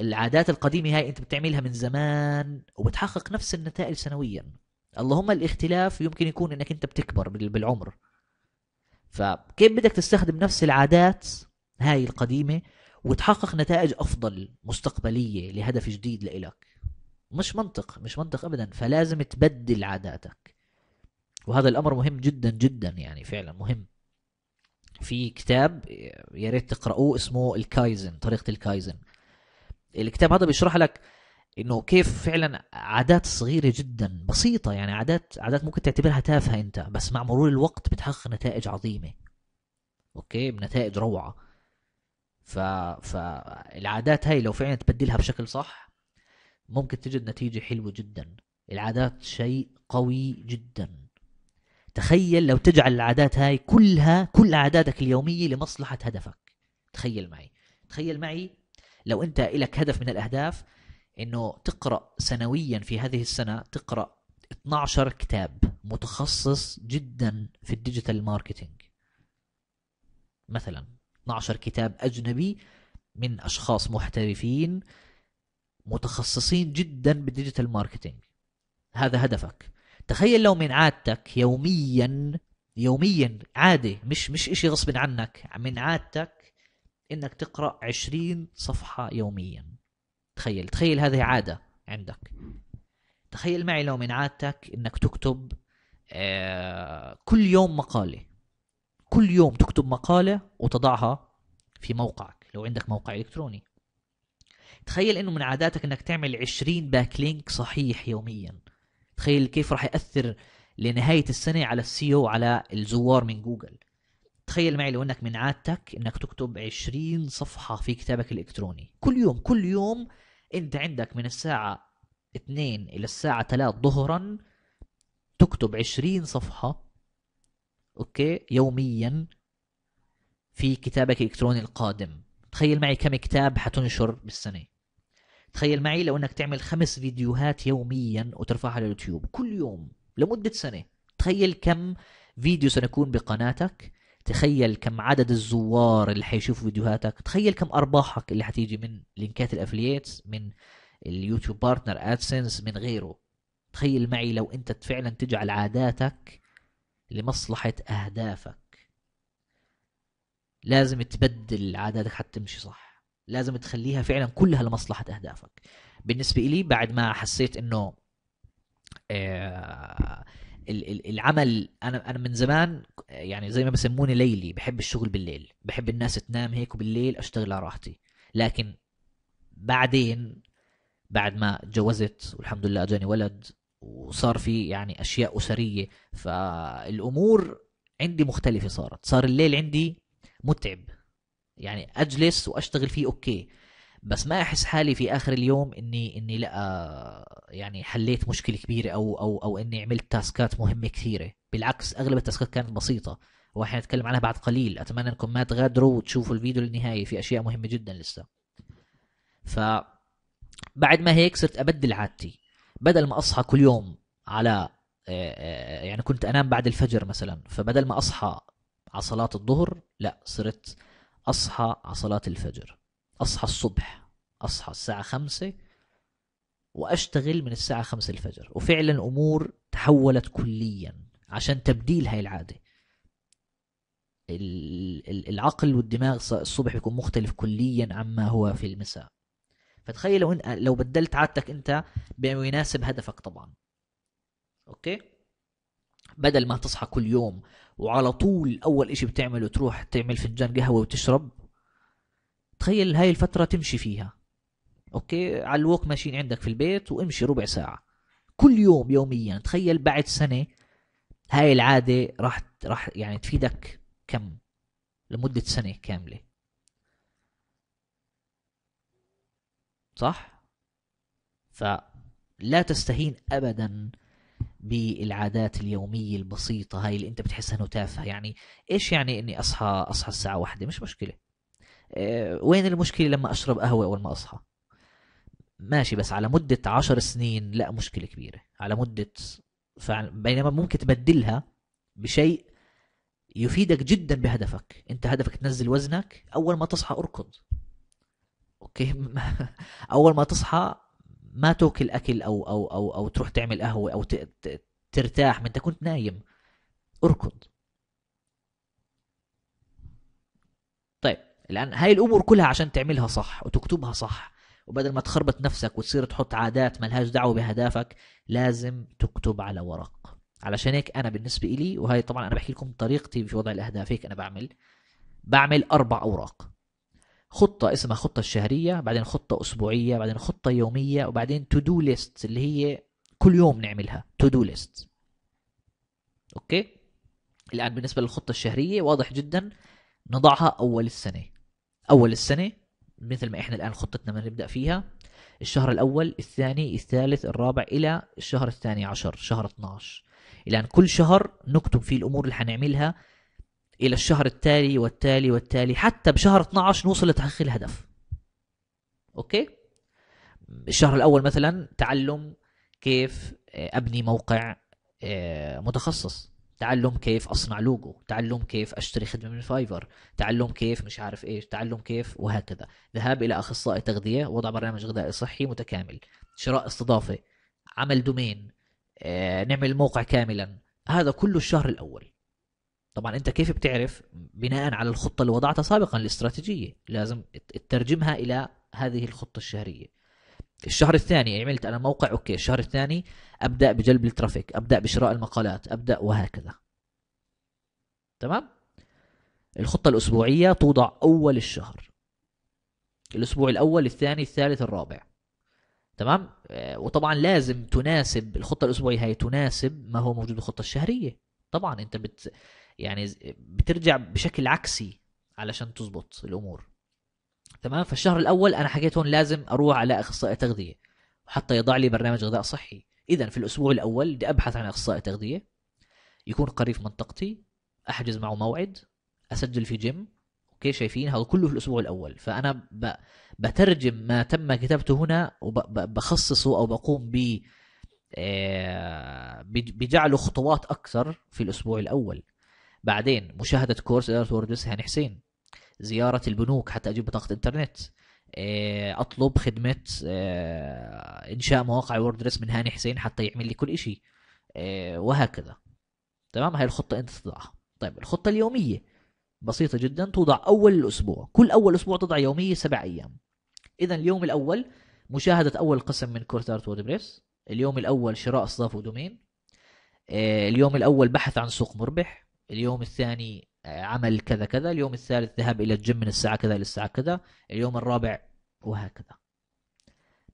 العادات القديمه هاي انت بتعملها من زمان وبتحقق نفس النتائج سنويا اللهم الاختلاف يمكن يكون انك انت بتكبر بالعمر فكيف بدك تستخدم نفس العادات هاي القديمة وتحقق نتائج أفضل مستقبلية لهدف جديد لإلك مش منطق مش منطق أبدا فلازم تبدل عاداتك وهذا الأمر مهم جدا جدا يعني فعلا مهم في كتاب يا ريت تقرأوه اسمه الكايزن طريقة الكايزن الكتاب هذا بيشرح لك انه كيف فعلا عادات صغيره جدا بسيطه يعني عادات عادات ممكن تعتبرها تافهه انت بس مع مرور الوقت بتحقق نتائج عظيمه اوكي بنتائج روعه ف... فالعادات هاي لو فعلا تبدلها بشكل صح ممكن تجد نتيجة حلوة جدا العادات شيء قوي جدا تخيل لو تجعل العادات هاي كلها كل عاداتك اليومية لمصلحة هدفك تخيل معي تخيل معي لو انت لك هدف من الاهداف انه تقرا سنويا في هذه السنه تقرا 12 كتاب متخصص جدا في الديجيتال ماركتينج مثلا 12 كتاب أجنبي من أشخاص محترفين متخصصين جدا بالديجيتال ماركتينج هذا هدفك تخيل لو من عادتك يوميا يوميا عادي مش مش اشي غصب عنك من عادتك انك تقرا 20 صفحه يوميا تخيل تخيل هذه عاده عندك تخيل معي لو من عادتك انك تكتب آه، كل يوم مقاله كل يوم تكتب مقالة وتضعها في موقعك لو عندك موقع إلكتروني تخيل انه من عاداتك انك تعمل 20 باك لينك صحيح يوميا تخيل كيف راح ياثر لنهايه السنه على السيو على الزوار من جوجل تخيل معي لو انك من عادتك انك تكتب 20 صفحه في كتابك الالكتروني كل يوم كل يوم انت عندك من الساعه 2 الى الساعه 3 ظهرا تكتب 20 صفحه أوكي يوميا في كتابك الإلكتروني القادم تخيل معي كم كتاب حتنشر بالسنة تخيل معي لو أنك تعمل خمس فيديوهات يوميا وترفعها على اليوتيوب كل يوم لمدة سنة تخيل كم فيديو سنكون بقناتك تخيل كم عدد الزوار اللي حيشوفوا فيديوهاتك تخيل كم ارباحك اللي حتيجي من لينكات الافلييتس من اليوتيوب بارتنر ادسنس من غيره تخيل معي لو انت فعلا تجعل عاداتك لمصلحة أهدافك لازم تبدل عاداتك حتى تمشي صح لازم تخليها فعلا كلها لمصلحة أهدافك بالنسبة إلي بعد ما حسيت إنه آه، العمل انا انا من زمان يعني زي ما بسموني ليلي بحب الشغل بالليل بحب الناس تنام هيك وبالليل اشتغل على راحتي لكن بعدين بعد ما تجوزت والحمد لله اجاني ولد وصار في يعني اشياء اسريه فالامور عندي مختلفه صارت صار الليل عندي متعب يعني اجلس واشتغل فيه اوكي بس ما احس حالي في اخر اليوم اني اني لا يعني حليت مشكله كبيره او او او اني عملت تاسكات مهمه كثيره بالعكس اغلب التاسكات كانت بسيطه واحنا نتكلم عنها بعد قليل اتمنى انكم ما تغادروا وتشوفوا الفيديو للنهايه في اشياء مهمه جدا لسه ف بعد ما هيك صرت ابدل عادتي بدل ما اصحى كل يوم على آه، آه، يعني كنت انام بعد الفجر مثلا فبدل ما اصحى على صلاه الظهر لا صرت اصحى على صلاه الفجر اصحى الصبح اصحى الساعه خمسة واشتغل من الساعه خمسة الفجر وفعلا امور تحولت كليا عشان تبديل هاي العاده العقل والدماغ الصبح بيكون مختلف كليا عما هو في المساء فتخيل لو لو بدلت عادتك انت بما يناسب هدفك طبعا اوكي بدل ما تصحى كل يوم وعلى طول اول اشي بتعمله تروح تعمل فنجان قهوه وتشرب تخيل هاي الفتره تمشي فيها اوكي على الوك ماشيين عندك في البيت وامشي ربع ساعه كل يوم يوميا تخيل بعد سنه هاي العاده راح راح يعني تفيدك كم لمده سنه كامله صح فلا تستهين ابدا بالعادات اليوميه البسيطه هاي اللي انت بتحسها انه تافهه يعني ايش يعني اني اصحى اصحى الساعه واحدة مش مشكله إيه وين المشكله لما اشرب قهوه اول ما اصحى ماشي بس على مدة عشر سنين لا مشكلة كبيرة على مدة فعلا بينما ممكن تبدلها بشيء يفيدك جدا بهدفك انت هدفك تنزل وزنك اول ما تصحى اركض اوكي اول ما تصحى ما تاكل اكل او او او او تروح تعمل قهوه او ترتاح ما انت كنت نايم اركض طيب الان هاي الامور كلها عشان تعملها صح وتكتبها صح وبدل ما تخربط نفسك وتصير تحط عادات ملهاش دعوه بهدفك لازم تكتب على ورق علشان هيك انا بالنسبه إلي وهي طبعا انا بحكي لكم طريقتي في وضع الاهداف هيك انا بعمل بعمل اربع اوراق خطة اسمها خطة الشهرية بعدين خطة أسبوعية بعدين خطة يومية وبعدين تو دو ليست اللي هي كل يوم نعملها تو دو ليست أوكي الآن بالنسبة للخطة الشهرية واضح جدا نضعها أول السنة أول السنة مثل ما إحنا الآن خطتنا ما نبدأ فيها الشهر الأول الثاني الثالث الرابع إلى الشهر الثاني عشر شهر 12 الآن كل شهر نكتب فيه الأمور اللي حنعملها الى الشهر التالي والتالي والتالي حتى بشهر 12 نوصل لتحقيق الهدف اوكي الشهر الاول مثلا تعلم كيف آه، ابني موقع آه، متخصص تعلم كيف اصنع لوجو تعلم كيف اشتري خدمه من فايفر تعلم كيف مش عارف ايش تعلم كيف وهكذا ذهاب الى اخصائي تغذيه وضع برنامج غذائي صحي متكامل شراء استضافه عمل دومين آه، نعمل موقع كاملا هذا كله الشهر الاول طبعا انت كيف بتعرف بناء على الخطه اللي وضعتها سابقا الاستراتيجيه لازم تترجمها الى هذه الخطه الشهريه الشهر الثاني يعني عملت انا موقع اوكي الشهر الثاني ابدا بجلب الترافيك ابدا بشراء المقالات ابدا وهكذا تمام الخطه الاسبوعيه توضع اول الشهر الاسبوع الاول الثاني الثالث الرابع تمام آه، وطبعا لازم تناسب الخطه الاسبوعيه هي تناسب ما هو موجود بالخطه الشهريه طبعا انت بت يعني بترجع بشكل عكسي علشان تظبط الامور تمام فالشهر الاول انا حكيت هون لازم اروح على اخصائي تغذيه حتى يضع لي برنامج غذاء صحي اذا في الاسبوع الاول بدي ابحث عن اخصائي تغذيه يكون قريب منطقتي احجز معه موعد اسجل في جيم اوكي شايفين هذا كله في الاسبوع الاول فانا بترجم ما تم كتابته هنا وبخصصه او بقوم ب آه، بجعله خطوات اكثر في الاسبوع الاول بعدين مشاهده كورس اداره ووردبريس هاني حسين زياره البنوك حتى اجيب بطاقه انترنت آه، اطلب خدمه آه، انشاء مواقع ووردبريس من هاني حسين حتى يعمل لي كل شيء آه، وهكذا تمام هاي الخطه انت تضعها طيب الخطه اليوميه بسيطه جدا توضع اول الاسبوع كل اول اسبوع تضع يوميه سبع ايام اذا اليوم الاول مشاهده اول قسم من كورس ارت ووردبريس اليوم الاول شراء اصداف ودومين اليوم الاول بحث عن سوق مربح اليوم الثاني آه، عمل كذا كذا اليوم الثالث ذهاب الى الجيم من الساعه كذا الى الساعه كذا اليوم الرابع وهكذا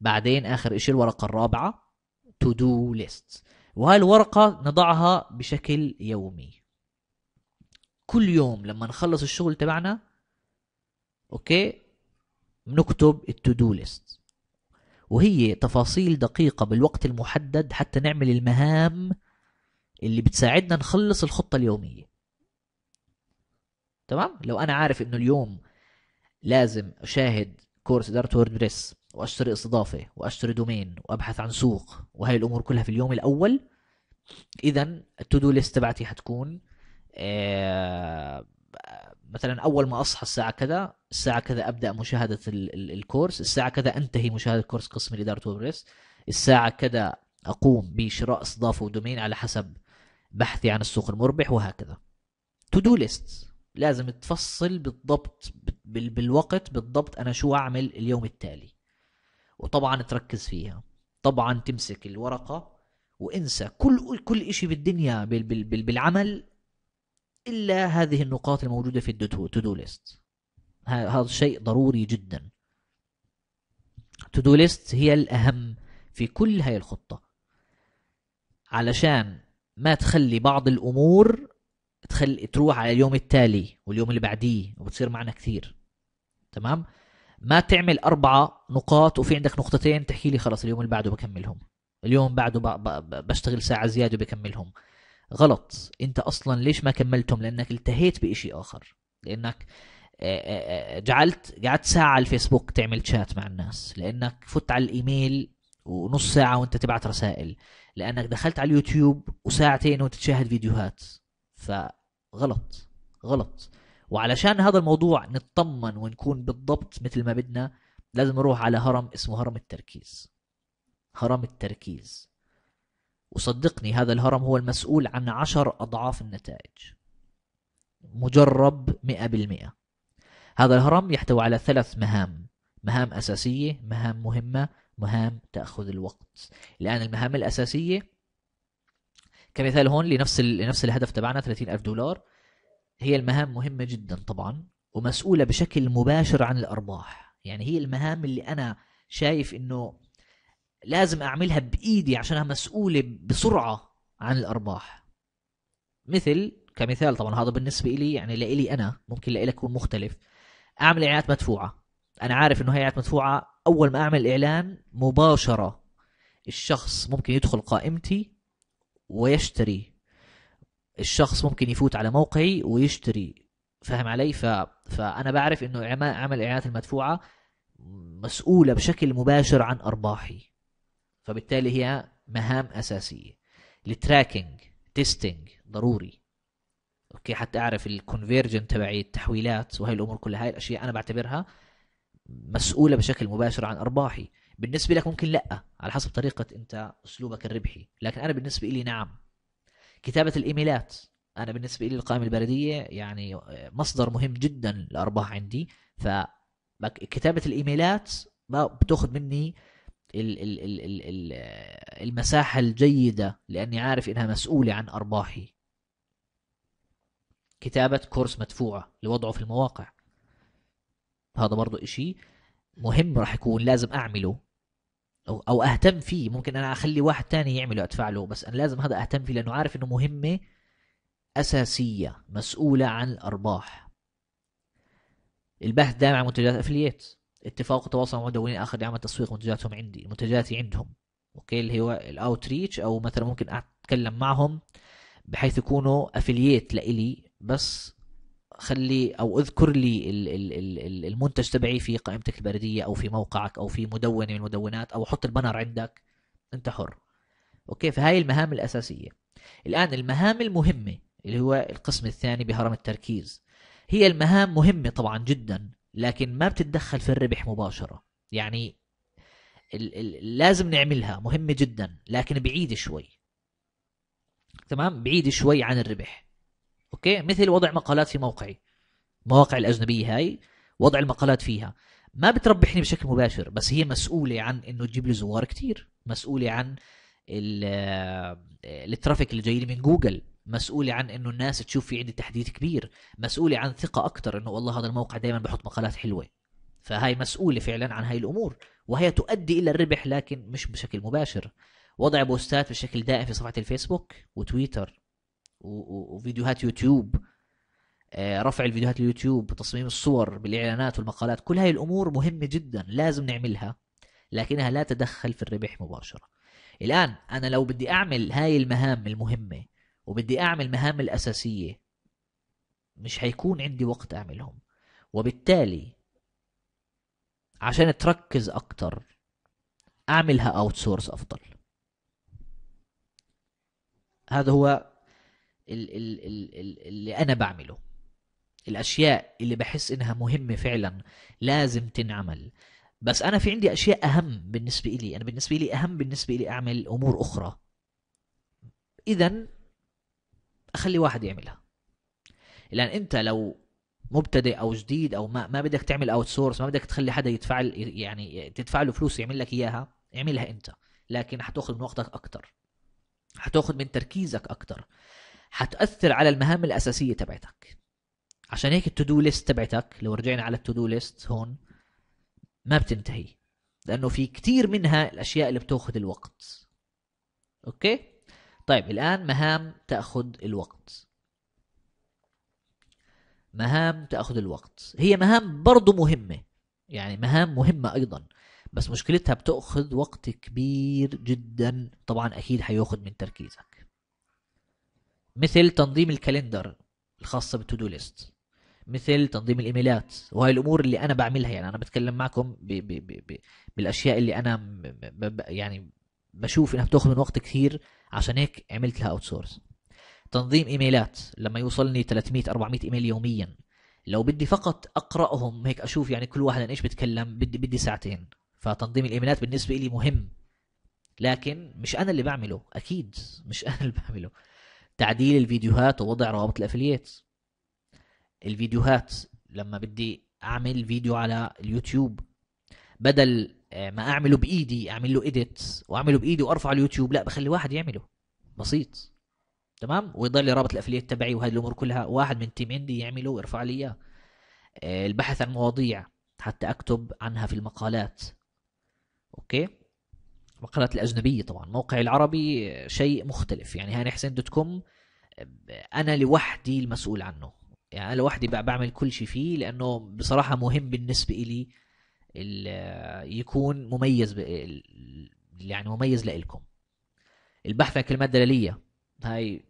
بعدين اخر شيء الورقه الرابعه تو دو ليست وهاي الورقه نضعها بشكل يومي كل يوم لما نخلص الشغل تبعنا اوكي بنكتب التو دو ليست وهي تفاصيل دقيقه بالوقت المحدد حتى نعمل المهام اللي بتساعدنا نخلص الخطة اليومية تمام لو انا عارف انه اليوم لازم اشاهد كورس اداره ووردبريس واشتري استضافه واشتري دومين وابحث عن سوق وهي الامور كلها في اليوم الاول اذا التو دو ليست تبعتي حتكون آه، مثلا اول ما اصحى الساعه كذا الساعه كذا ابدا مشاهده الكورس الساعه كذا انتهي مشاهده كورس قسم الاداره ووردبريس الساعه كذا اقوم بشراء استضافه ودومين على حسب بحثي عن السوق المربح وهكذا تو دو ليست لازم تفصل بالضبط بالوقت بالضبط انا شو اعمل اليوم التالي وطبعا تركز فيها طبعا تمسك الورقه وانسى كل كل شيء بالدنيا بالعمل الا هذه النقاط الموجوده في التو تو دو ليست هذا شيء ضروري جدا تو دو ليست هي الاهم في كل هاي الخطه علشان ما تخلي بعض الامور تخلي تروح على اليوم التالي واليوم اللي بعديه وبتصير معنا كثير تمام ما تعمل أربعة نقاط وفي عندك نقطتين تحكي لي خلص اليوم اللي بعده بكملهم اليوم بعده بشتغل ساعة زيادة بكملهم غلط انت اصلا ليش ما كملتهم لانك التهيت بإشي اخر لانك جعلت قعدت ساعة على الفيسبوك تعمل شات مع الناس لانك فت على الايميل ونص ساعه وانت تبعت رسائل لانك دخلت على اليوتيوب وساعتين وانت تشاهد فيديوهات فغلط غلط وعلشان هذا الموضوع نطمن ونكون بالضبط مثل ما بدنا لازم نروح على هرم اسمه هرم التركيز هرم التركيز وصدقني هذا الهرم هو المسؤول عن عشر أضعاف النتائج مجرب مئة بالمئة هذا الهرم يحتوي على ثلاث مهام مهام أساسية مهام مهمة مهام تأخذ الوقت الآن المهام الأساسية كمثال هون لنفس لنفس الهدف تبعنا 30000 دولار هي المهام مهمة جدا طبعا ومسؤولة بشكل مباشر عن الأرباح يعني هي المهام اللي أنا شايف إنه لازم أعملها بإيدي عشانها مسؤولة بسرعة عن الأرباح مثل كمثال طبعا هذا بالنسبة لي يعني لإلي أنا ممكن لإلك يكون مختلف أعمل إعلانات مدفوعة أنا عارف إنه هي إعلانات مدفوعة اول ما اعمل اعلان مباشره الشخص ممكن يدخل قائمتي ويشتري الشخص ممكن يفوت على موقعي ويشتري فاهم علي ف... فانا بعرف انه عمل الاعلانات المدفوعه مسؤوله بشكل مباشر عن ارباحي فبالتالي هي مهام اساسيه التراكنج تيستينج ضروري اوكي حتى اعرف الكونفيرجن تبعي التحويلات وهي الامور كلها هاي الاشياء انا بعتبرها مسؤوله بشكل مباشر عن ارباحي بالنسبه لك ممكن لا على حسب طريقه انت اسلوبك الربحي لكن انا بالنسبه لي نعم كتابه الايميلات انا بالنسبه لي القائمه البريديه يعني آه، مصدر مهم جدا لارباح عندي ف كتابه الايميلات ما بتاخذ مني آه، المساحه الجيده لاني عارف انها مسؤوله عن ارباحي كتابه كورس مدفوعه لوضعه في المواقع هذا برضو إشي مهم راح يكون لازم أعمله أو, أو أهتم فيه ممكن أنا أخلي واحد تاني يعمله أدفع له بس أنا لازم هذا أهتم فيه لأنه عارف إنه مهمة أساسية مسؤولة عن الأرباح البحث دائم عن منتجات أفلييت اتفاق وتواصل مع مدونين آخر دعم تسويق منتجاتهم عندي منتجاتي عندهم اوكي اللي هو الاوتريتش او مثلا ممكن اتكلم معهم بحيث يكونوا افلييت لإلي بس خلي او اذكر لي المنتج تبعي في قائمتك البريديه او في موقعك او في مدونه من المدونات او حط البنر عندك انت حر اوكي فهاي المهام الاساسيه الان المهام المهمه اللي هو القسم الثاني بهرم التركيز هي المهام مهمه طبعا جدا لكن ما بتتدخل في الربح مباشره يعني ال ال لازم نعملها مهمه جدا لكن بعيد شوي تمام بعيد شوي عن الربح اوكي مثل وضع مقالات في موقعي مواقع الاجنبيه هاي وضع المقالات فيها ما بتربحني بشكل مباشر بس هي مسؤوله عن انه تجيب لي زوار كثير مسؤوله عن آه، الترافيك اللي جاي لي من جوجل مسؤولة عن انه الناس تشوف في عندي تحديث كبير مسؤولة عن ثقة اكتر انه والله هذا الموقع دائما بحط مقالات حلوة فهاي مسؤولة فعلا عن هاي الامور وهي تؤدي الى الربح لكن مش بشكل مباشر وضع بوستات بشكل دائم في صفحة الفيسبوك وتويتر وفيديوهات يوتيوب آه، رفع الفيديوهات اليوتيوب تصميم الصور بالاعلانات والمقالات كل هاي الامور مهمه جدا لازم نعملها لكنها لا تدخل في الربح مباشره الان انا لو بدي اعمل هاي المهام المهمه وبدي اعمل مهام الاساسيه مش هيكون عندي وقت اعملهم وبالتالي عشان تركز اكتر اعملها اوت سورس افضل هذا هو اللي انا بعمله الاشياء اللي بحس انها مهمه فعلا لازم تنعمل بس انا في عندي اشياء اهم بالنسبه لي انا بالنسبه لي اهم بالنسبه لي اعمل امور اخرى اذا اخلي واحد يعملها لان انت لو مبتدئ او جديد او ما ما بدك تعمل اوت سورس ما بدك تخلي حدا يدفع يعني تدفع له فلوس يعمل لك اياها اعملها انت لكن حتاخذ من وقتك اكثر حتاخذ من تركيزك اكثر حتأثر على المهام الأساسية تبعتك عشان هيك التو دو ليست تبعتك لو رجعنا على التو دو ليست هون ما بتنتهي لأنه في كتير منها الأشياء اللي بتاخذ الوقت أوكي طيب الآن مهام تأخذ الوقت مهام تأخذ الوقت هي مهام برضو مهمة يعني مهام مهمة أيضا بس مشكلتها بتأخذ وقت كبير جدا طبعا أكيد حياخذ من تركيزك مثل تنظيم الكالندر الخاصة بالتودو ليست مثل تنظيم الايميلات وهي الامور اللي انا بعملها يعني انا بتكلم معكم بـ بـ بـ بـ بالاشياء اللي انا يعني بشوف انها بتاخذ من وقت كثير عشان هيك عملت لها اوت سورس تنظيم ايميلات لما يوصلني 300 400 ايميل يوميا لو بدي فقط اقراهم هيك اشوف يعني كل واحد عن ايش بتكلم بدي بدي ساعتين فتنظيم الايميلات بالنسبه لي مهم لكن مش انا اللي بعمله اكيد مش انا اللي بعمله تعديل الفيديوهات ووضع روابط الافلييتس الفيديوهات لما بدي اعمل فيديو على اليوتيوب بدل آه، ما اعمله بايدي اعمل له اديت واعمله بايدي وارفعه على اليوتيوب لا بخلي واحد يعمله بسيط تمام ويضل رابط الافليت تبعي وهذه الامور كلها واحد من تيم عندي يعمله ويرفع لي اياه آه، البحث عن مواضيع حتى اكتب عنها في المقالات اوكي المقالات الأجنبية طبعا موقعي العربي شيء مختلف يعني هاني حسين دوت كوم أنا لوحدي المسؤول عنه يعني أنا لوحدي بعمل كل شيء فيه لأنه بصراحة مهم بالنسبة إلي يكون مميز يعني مميز لإلكم البحث عن كلمات دلالية هاي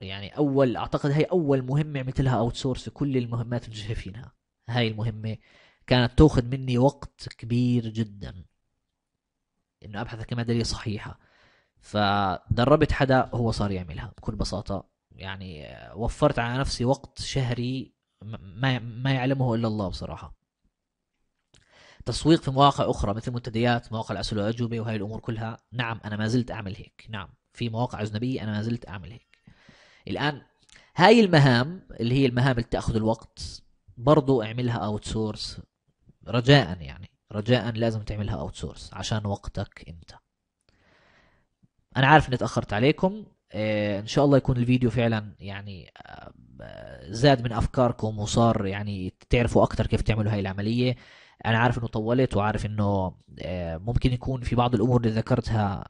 يعني أول أعتقد هاي أول مهمة عملت لها أوت سورس في كل المهمات اللي فينها هاي المهمة كانت تأخذ مني وقت كبير جدا انه ابحث كلمه دليل صحيحه فدربت حدا هو صار يعملها بكل بساطه يعني وفرت على نفسي وقت شهري ما ما يعلمه الا الله بصراحه تسويق في مواقع اخرى مثل منتديات مواقع الاسئله والاجوبه وهي الامور كلها نعم انا ما زلت اعمل هيك نعم في مواقع اجنبيه انا ما زلت اعمل هيك الان هاي المهام اللي هي المهام اللي تاخذ الوقت برضو اعملها اوت سورس رجاء يعني رجاء لازم تعملها اوت سورس عشان وقتك انت انا عارف اني تاخرت عليكم آه، ان شاء الله يكون الفيديو فعلا يعني آه، زاد من افكاركم وصار يعني تعرفوا اكثر كيف تعملوا هاي العمليه انا عارف انه طولت وعارف انه آه، ممكن يكون في بعض الامور اللي ذكرتها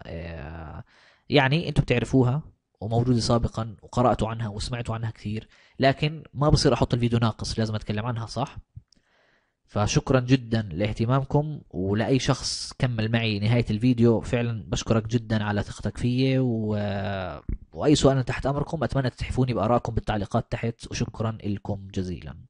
يعني انتم بتعرفوها وموجوده سابقا وقراتوا عنها وسمعتوا عنها كثير لكن ما بصير احط الفيديو ناقص لازم اتكلم عنها صح فشكرا جدا لاهتمامكم ولاي شخص كمل معي نهايه الفيديو فعلا بشكرك جدا على ثقتك فيي و... واي سؤال تحت امركم اتمنى تحفوني بارائكم بالتعليقات تحت وشكرا لكم جزيلا